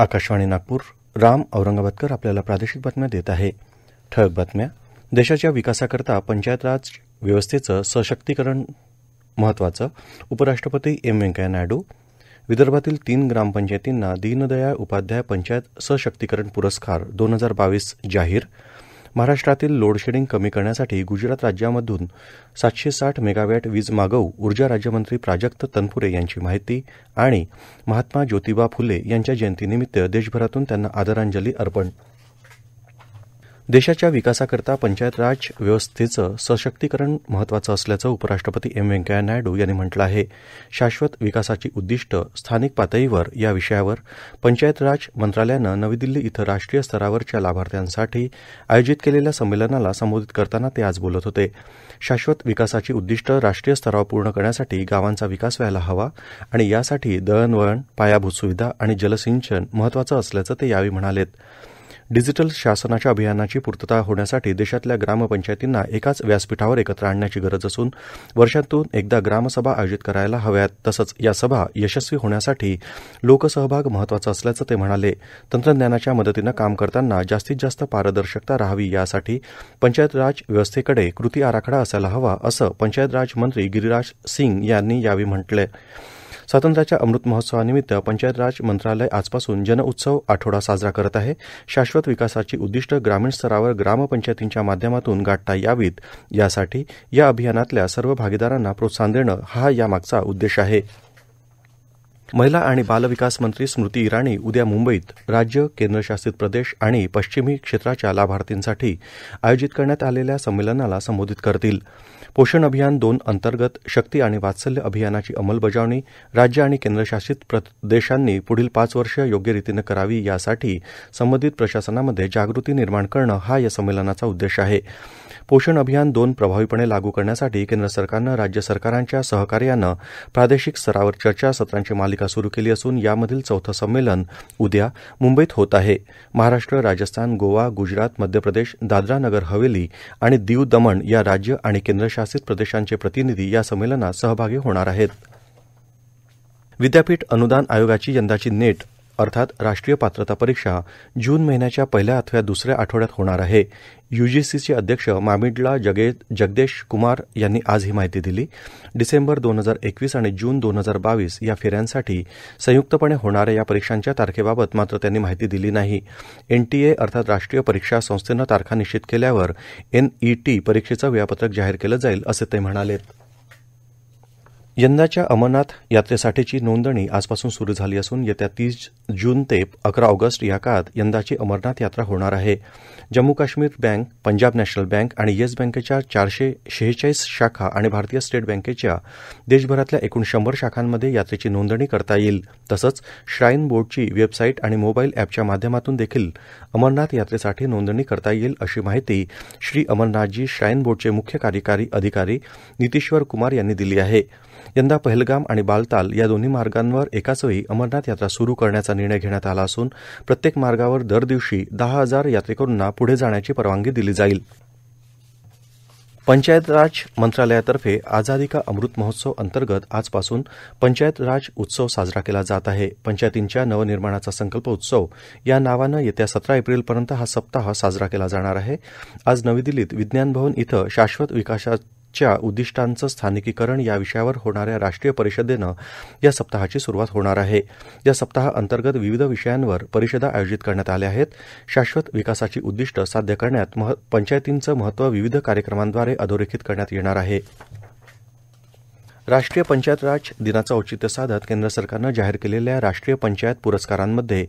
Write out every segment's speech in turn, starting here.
आकाशवाणी नागपूर राम औरंगाबादकर आपल्याला प्रादेशिक बातम्या देत आहे ठळक बातम्या देशाच्या विकासाकरता पंचायत राज व्यवस्थेचं सशक्तीकरण महत्वाचं उपराष्ट्रपती एम व्यंकय्या नायडू विदर्भातील तीन ग्रामपंचायतींना दीनदयाळ उपाध्याय पंचायत सशक्तीकरण पुरस्कार दोन हजार बावीस जाहीर महाराष्ट्रातील लोडशेडिंग कमी करण्यासाठी गुजरात राज्यामधून सातशे साठ मेगावॅट वीज मागवू ऊर्जा राज्यमंत्री प्राजक्त तनपुरे यांची माहिती आणि महात्मा ज्योतिबा फुले यांच्या जयंतीनिमित्त देशभरातून त्यांना आदरांजली अर्पण देशाच्या विकासाकरता पंचायत राज व्यवस्थेचं सशक्तीकरण महत्वाचं असल्याचं उपराष्ट्रपती एम व्यंकय्या नायडू यांनी म्हटलं आहे शाश्वत विकासाची उद्दिष्ट स्थानिक पातळीवर या विषयावर पंचायत राज मंत्रालयानं नवी दिल्ली इथं राष्ट्रीय स्तरावरच्या लाभार्थ्यांसाठी आयोजित केलेल्या संमेलनाला संबोधित करताना ते आज बोलत होते शाश्वत विकासाची उद्दिष्ट राष्ट्रीय स्तरावर पूर्ण करण्यासाठी गावांचा विकास व्हायला हवा आणि यासाठी दळणवळण पायाभूत सुविधा आणि जलसिंचन महत्वाचं असल्याचं ते यावेळी म्हणालेत डिजिटल शासनाच्या अभियानाची पूर्तता होण्यासाठी देशातल्या ग्रामपंचायतींना एकाच व्यासपीठावर एकत्र आणण्याची गरज असून वर्षातून एकदा ग्रामसभा आयोजित करायला हव्यात तसंच या सभा यशस्वी होण्यासाठी लोकसहभाग महत्वाचा असल्याचं ते म्हणाले तंत्रज्ञानाच्या मदतीनं काम करताना जास्तीत जास्त पारदर्शकता राहावी यासाठी पंचायत राज व्यवस्थेकडे कृती आराखडा असायला हवा असं पंचायत राज मंत्री गिरीराज सिंग यांनी यावेळी म्हटलं स्वातंत्र्याच्या अमृत महोत्सवानिमित्त पंचायत राज मंत्रालय आजपासून जनउत्सव आठवडा साजरा करत आहे शाश्वत विकासाची उद्दिष्ट ग्रामीण स्तरावर ग्रामपंचायतींच्या माध्यमातून गाठता यावीत यासाठी या अभियानातल्या सर्व भागीदारांना प्रोत्साहन देणं हा यामागचा उद्देश आहे महिला आणि बालविकास मंत्री स्मृती इराणी उद्या मुंबईत राज्य केंद्रशासित प्रदेश आणि पश्चिमी क्षेत्राच्या लाभार्थींसाठी आयोजित करण्यात आलेल्या संमेलनाला संबोधित करतील पोषण अभियान दोन अंतर्गत शक्ती आणि वात्सल्य अभियानाची अंमलबजावणी राज्य आणि केंद्रशासित प्रदेशांनी पुढील पाच वर्ष योग्य रीतीनं करावी यासाठी संबंधित प्रशासनामध्ये जागृती निर्माण करणं हा या संमेलनाचा उद्देश आहे पोषण अभियान दोन प्रभावीपणे लागू करण्यासाठी केंद्र सरकारनं राज्य सरकारांच्या सहकार्यानं प्रादेशिक स्तरावर चर्चा सत्रांचे मालिका सुरू केली असून यामधील चौथं संमेलन उद्या मुंबईत होत आहे महाराष्ट्र राजस्थान गोवा गुजरात मध्य प्रदेश दादरा नगर हवेली आणि दीव दमण या राज्य आणि केंद्रशासित प्रदेशांचे प्रतिनिधी या संमेलनात सहभागी होणार आहेत विद्यापीठ अनुदान आयोगाची यंदाची नेट अर्थात राष्ट्रीय पात्रता परीक्षा जून महिन्याच्या पहिल्या अथवा दुसऱ्या आठवड्यात होणार आहे यूजीसीचे अध्यक्ष मामिडला जगदेश कुमार यांनी आज ही माहिती दिली डिसेंबर दोन हजार एकवीस आणि जून दोन हजार बावीस या फेऱ्यांसाठी संयुक्तपणे होणाऱ्या या परीक्षांच्या तारखेबाबत मात्र त्यांनी माहिती दिली नाही एनटीए अर्थात राष्ट्रीय परीक्षा संस्थेनं तारखा निश्चित केल्यावर एनईटी परीक्षेचं वेळापत्रक जाहीर केलं जाईल असं ते म्हणालेत यंदाच्या अमरनाथ यात्रेसाठीची नोंदणी आजपासून सुरू झाली असून येत्या तीस जून ते अकरा ऑगस्ट या काळात यंदाची अमरनाथ यात्रा होणार आहे Jammu Kashmir bank Punjab national bank आणि येस बँकेच्या चारशे शेहेचाळीस शाखा आणि भारतीय स्टेट बँकेच्या देशभरातल्या एकूण शंभर शाखांमध्ये यात्रेची नोंदणी करता येईल तसंच श्राईन बोर्डची वेबसाईट आणि मोबाईल एपच्या माध्यमातून देखील अमरनाथ यात्रेसाठी नोंदणी करता येईल अशी माहिती श्री अमरनाथजी श्राईन बोर्डचे मुख्य कार्यकारी अधिकारी नितीश्वर कुमार यांनी दिली आहे यंदा पहलगाम आणि बालताल या दोन्ही मार्गांवर एकाचवेळी अमरनाथ यात्रा सुरू करण्याचा निर्णय घेण्यात आला असून प्रत्येक मार्गावर दर दिवशी दहा हजार यात्रेकरूंना पुढे जाण्याची परवानगी दिली जाईल पंचायत राज मंत्रालयातर्फे आझादी का अमृत महोत्सव अंतर्गत आजपासून पंचायत राज उत्सव साजरा केला जात आहे पंचायतींच्या नवनिर्माणाचा संकल्प उत्सव या नावानं येत्या सतरा एप्रिलपर्यंत हा सप्ताह साजरा केला जाणार आहे आज नवी दिल्लीत विज्ञान भवन इथं शाश्वत विकासाचा च्या उद्दिष्टांचं स्थानिकीकरण या विषयावर होणाऱ्या राष्ट्रीय परिषदेनं या सप्ताहाची सुरुवात होणार आहे या सप्ताहाअंतर्गत विविध विषयांवर परिषदा आयोजित करण्यात आल्या आहेत शाश्वत विकासाची उद्दिष्ट साध्य करण्यात पंचायतींचं महत्व विविध कार्यक्रमांद्वारे अधोरेखित करण्यात येणार आहे राष्ट्रीय पंचायत राज दिनाचं औचित्य साधत केंद्र सरकारनं जाहीर केलेल्या राष्ट्रीय पंचायत पुरस्कारांमध्ये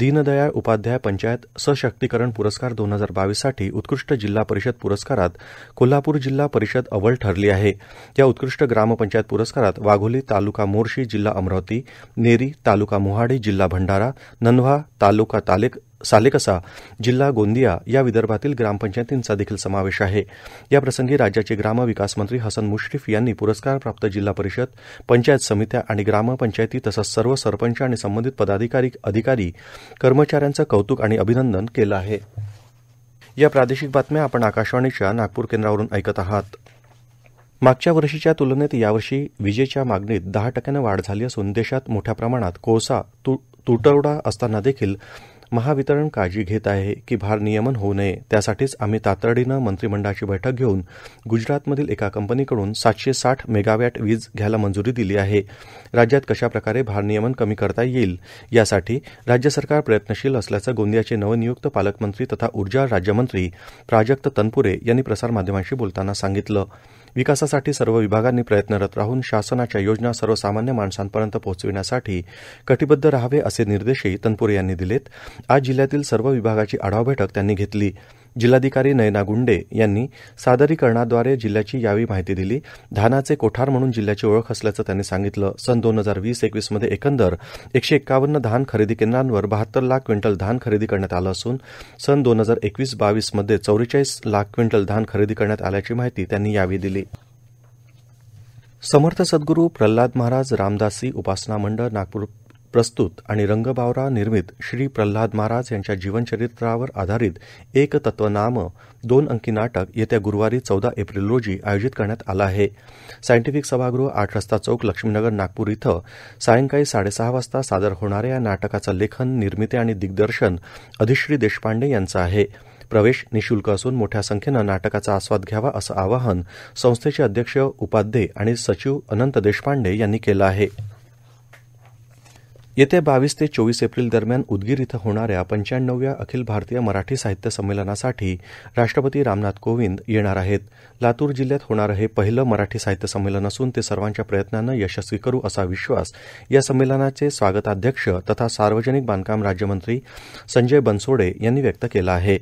दीनदयाळ उपाध्याय पंचायत सशक्तीकरण पुरस्कार दोन हजार बावीससाठी उत्कृष्ट जिल्हा परिषद पुरस्कारात कोल्हापूर जिल्हा परिषद अव्वल ठरली आहे या उत्कृष्ट ग्रामपंचायत पुरस्कारात वाघोली तालुका मोर्शी जिल्हा अमरावती नेरी तालुका मोहाडी जिल्हा भंडारा नंदवा तालुका तालेक सालेकसा जिल्हा गोंदिया या विदर्भातील ग्रामपंचायतींचा देखील समावेश आहे याप्रसंगी राज्याचे ग्रामविकास मंत्री हसन मुश्रीफ यांनी प्राप्त जिल्हा परिषद पंचायत समित्या आणि ग्रामपंचायती तसंच सर्व सरपंच आणि संबंधित पदाधिकारी अधिकारी कर्मचाऱ्यांचं कौतुक आणि अभिनंदन केलं आहे या प्रादेशिक बातम्या आपण आकाशवाणीच्या नागपूर केंद्रावरून ऐकत आहात मागच्या वर्षीच्या तुलनेत यावर्षी विजेच्या मागणीत दहा टक्क्यानं वाढ झाली असून देशात मोठ्या प्रमाणात कोळसा तुटवडा असताना देखील महावितरण काळजी घेत आहे की नियमन होऊ नये त्यासाठीच आम्ही तातडीनं मंत्रिमंडळाची बैठक घेऊन गुजरातमधील एका कंपनीकडून सातशे साठ मेगावॅट वीज घ्यायला मंजुरी दिली आहे राज्यात कशाप्रकारे भारनियमन कमी करता येईल यासाठी राज्य सरकार प्रयत्नशील असल्याचं गोंदियाचे नवनियुक्त पालकमंत्री तथा ऊर्जा राज्यमंत्री प्राजक्त तनपुरे यांनी प्रसारमाध्यमांशी बोलताना सांगितलं विकासासाठी सर्व विभागांनी प्रयत्नरत राहून शासनाच्या योजना सर्वसामान्य माणसांपर्यंत पोहोचविण्यासाठी कटिबद्ध राहावे असे निर्देशही तनपुरे यांनी दिलेत आज जिल्ह्यातील सर्व विभागाची आढावा बैठक त्यांनी घेतली जिल्हाधिकारी नयना गुंडे यांनी सादरीकरणाद्वारे जिल्ह्याची यावेळी माहिती दिली धानाचे कोठार म्हणून जिल्ह्याची ओळख असल्याचं त्यांनी सांगितलं सन दोन हजार वीस एकवीस मध्ये एकंदर एकशे एकावन्न धान खरेदी केंद्रांवर बहात्तर लाख क्विंटल धान खरेदी करण्यात आलं असून सन दोन हजार एकवीस बावीस मध्ये चौवेचाळीस लाख क्विंटल धान खरेदी करण्यात आल्याची माहिती त्यांनी यावेळी दिली समर्थ सद्गुरू प्रल्हाद महाराज रामदासी उपासना मंडळ नागपूर प्रस्तुत आणि रंगबावरा निर्मित श्री प्रल्हाद महाराज यांच्या जीवनचरित्रावर आधारित एक तत्वनाम दोन अंकी नाटक येत्या गुरुवारी चौदा एप्रिल रोजी आयोजित करण्यात आलं आहे सायंटिफिक सभागृह आठ रस्ता चौक लक्ष्मीनगर नागपूर इथं सायंकाळी साडेसहा वाजता सादर होणाऱ्या या नाटकाचं लेखन निर्मिती आणि दिग्दर्शन अधिश्री देशपांडे यांचं आहे प्रवेश निशुल्क असून मोठ्या संख्येनं नाटकाचा आस्वाद घ्यावा असं आवाहन संस्थेचे अध्यक्ष उपाध्ये आणि सचिव अनंत देशपांडे यांनी केलं आहे येत्या बावीस ते चोवीस एप्रिल दरम्यान उदगीर इथं होणाऱ्या पंच्याण्णव्या अखिल भारतीय मराठी साहित्य संमेलनासाठी राष्ट्रपती रामनाथ कोविंद येणार आहेत लातूर जिल्ह्यात होणारं हे पहिलं मराठी साहित्य संमेलन असून ते सर्वांच्या प्रयत्नांना यशस्वी करू असा विश्वास या संमेलनाचे स्वागताध्यक्ष तथा सार्वजनिक बांधकाम राज्यमंत्री संजय बनसोडे यांनी व्यक्त केला आहे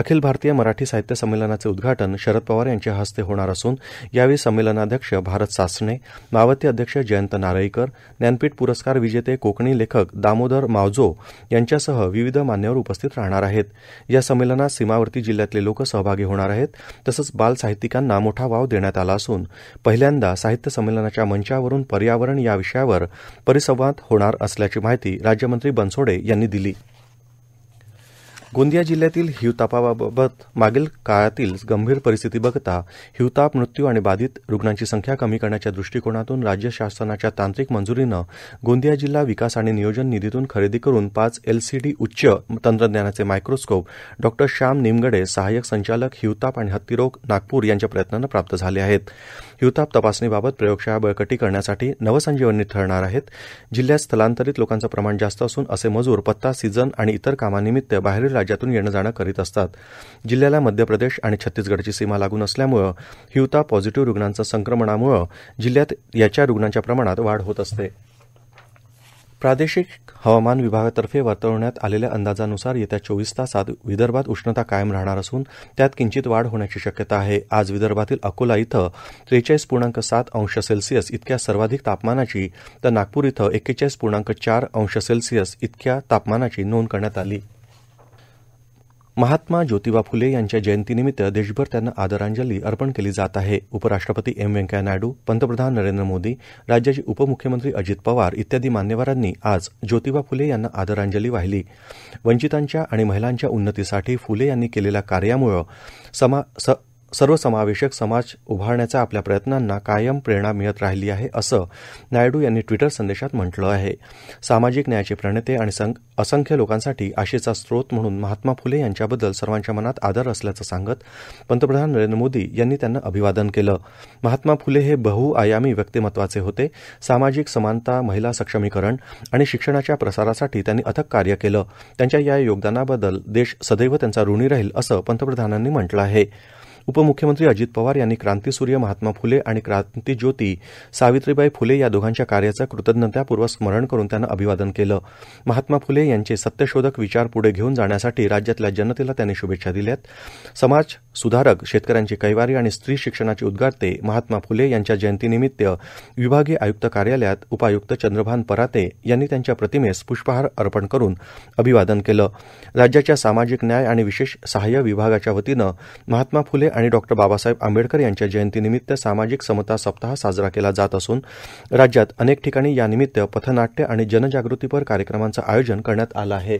अखिल भारतीय मराठी साहित्य संमेलनाचे उद्घाटन शरद पवार यांच्या हस्ते होणार असून यावेळी संमेलनाध्यक्ष भारत सासणे मावती अध्यक्ष जयंत नारळीकर ज्ञानपीठ पुरस्कार विजेते कोकणी लेखक दामोदर मावजो यांच्यासह विविध मान्यवर उपस्थित राहणार आहेत या संमेलनात सीमावर्ती जिल्ह्यातले लोक सहभागी होणार आहेत तसंच बाल साहित्यिकांना मोठा वाव देण्यात आला असून पहिल्यांदा साहित्य संमेलनाच्या मंचावरून पर्यावरण या विषयावर परिसंवाद होणार असल्याची माहिती राज्यमंत्री बनसोडे यांनी दिली गोंदिया जिल्ह्यातील हिवतापाबाबत मागील काळातील गंभीर परिस्थिती बघता हिवताप मृत्यू आणि बाधित रुग्णांची संख्या कमी करण्याच्या दृष्टिकोनातून राज्य शासनाच्या तांत्रिक मंजुरीनं गोंदिया जिल्हा विकास आणि नियोजन निधीतून खरेदी करून पाच एलसीडी उच्च तंत्रज्ञानाचे मायक्रोस्कोप डॉ श्याम निमगडे सहाय्यक संचालक हिवताप आणि हत्तीरोग नागपूर यांच्या प्रयत्नानं प्राप्त झाले आहेत हिवताप तपासणीबाबत प्रयोगशाळा बळकटी करण्यासाठी नवसंजीवनी ठरणार आहेत जिल्ह्यात स्थलांतरित लोकांचं प्रमाण जास्त असून असे मजूर पत्ता सीझन आणि इतर कामानिमित्त बाहेरील राज्यातून येणं जाणं करीत असतात जिल्ह्याला मध्य प्रदेश आणि छत्तीसगडची सीमा लागून असल्यामुळं हिवताप पॉझिटिव्ह रुग्णांचं संक्रमणामुळं जिल्ह्यात याच्या रुग्णांच्या प्रमाणात वाढ होत असते प्रादेशिक हवामान विभागातर्फे वर्तवण्यात आलेल्या अंदाजानुसार येत्या चोवीस तासात विदर्भात उष्णता कायम राहणार असून त्यात किंचित वाढ होण्याची शक्यता आहे आज विदर्भातील अकोला इथं त्रेचाळीस पूर्णांक सात अंश सेल्सिअस इतक्या सर्वाधिक तापमानाची तर नागपूर इथं एक्केचाळीस पूर्णांक चार अंश सेल्सिअस इतक्या तापमानाची नोंद करण्यात आली महात्मा ज्योतिबा फुले यांच्या जयंतीनिमित्त देशभर त्यांना आदरांजली अर्पण केली जात आहे उपराष्ट्रपती एम व्यंकय्या नायडू पंतप्रधान नरेंद्र मोदी राज्याचे उपमुख्यमंत्री अजित पवार इत्यादी मान्यवरांनी आज ज्योतिबा फुले यांना आदरांजली वाहिली वंचितांच्या आणि महिलांच्या उन्नतीसाठी फुले यांनी केलेल्या कार्यामुळे समा स सर्वसमावेशक समाज उभारण्याच्या आपल्या प्रयत्नांना कायम प्रेरणा मिळत राहिली आहे असं नायडू यांनी ट्विटर संदेशात म्हटलं आहे सामाजिक न्यायाचे प्रणेते आणि असंख्य लोकांसाठी आशेचा स्रोत म्हणून महात्मा फुले यांच्याबद्दल सर्वांच्या मनात आदर असल्याचं सांगत पंतप्रधान नरेंद्र मोदी यांनी त्यांना अभिवादन केलं महात्मा फुले हे बहुआयामी व्यक्तिमत्वाचे होते सामाजिक समानता महिला सक्षमीकरण आणि शिक्षणाच्या प्रसारासाठी त्यांनी अथक कार्य केलं त्यांच्या या योगदानाबद्दल देश सदैव त्यांचा ऋणी राहील असं पंतप्रधानांनी म्हटलं आहे उपमुख्यमंत्री अजित पवार यांनी क्रांतीसूर्य महात्मा फुले आणि क्रांतीज्योती सावित्रीबाई फुले या दोघांच्या कार्याचं कृतज्ञतापूर्वक स्मरण करून त्यांना अभिवादन केलं महात्मा फुले यांचे सत्यशोधक विचार पुढे घेऊन जाण्यासाठी राज्यातल्या जनतेला त्यांनी शुभेच्छा दिल्यात समाज सुधारक शेतकऱ्यांची कैवारी आणि स्त्री शिक्षणाची उद्गारते महात्मा फुले यांच्या जयंतीनिमित्त विभागीय आयुक्त कार्यालयात उपायुक्त चंद्रभान पराते यांनी त्यांच्या प्रतिमेस पुष्पहार अर्पण करून अभिवादन केलं राज्याच्या सामाजिक न्याय आणि विशेष सहाय्य विभागाच्या वतीनं महात्मा फुले आणि डॉ बाबासाहेब आंबेडकर यांच्या जयंतीनिमित्त सामाजिक समता सप्ताह साजरा केला जात असून राज्यात अनेक ठिकाणी यानिमित्त पथनाट्य आणि जनजागृतीपर कार्यक्रमांचं आयोजन करण्यात आलं आहे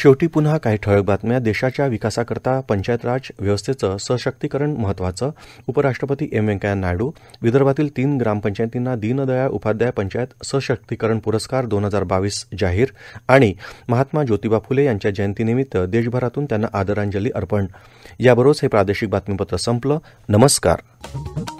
शेवटी पुन्हा काही ठळक बातम्या देशाच्या विकासाकरता पंचायत राज व्यवस्थेचं सशक्तीकरण महत्वाचं उपराष्ट्रपती एम व्यंकय्या नायडू विदर्भातील तीन ग्रामपंचायतींना दीनदयाळ उपाध्याय पंचायत सशक्तीकरण पुरस्कार दोन हजार बावीस जाहीर आणि महात्मा ज्योतिबा फुले यांच्या जयंतीनिमित्त देशभरातून त्यांना आदरांजली अर्पण याबरोबरच हे प्रादेशिक बातमीपत्र संपलं नमस्कार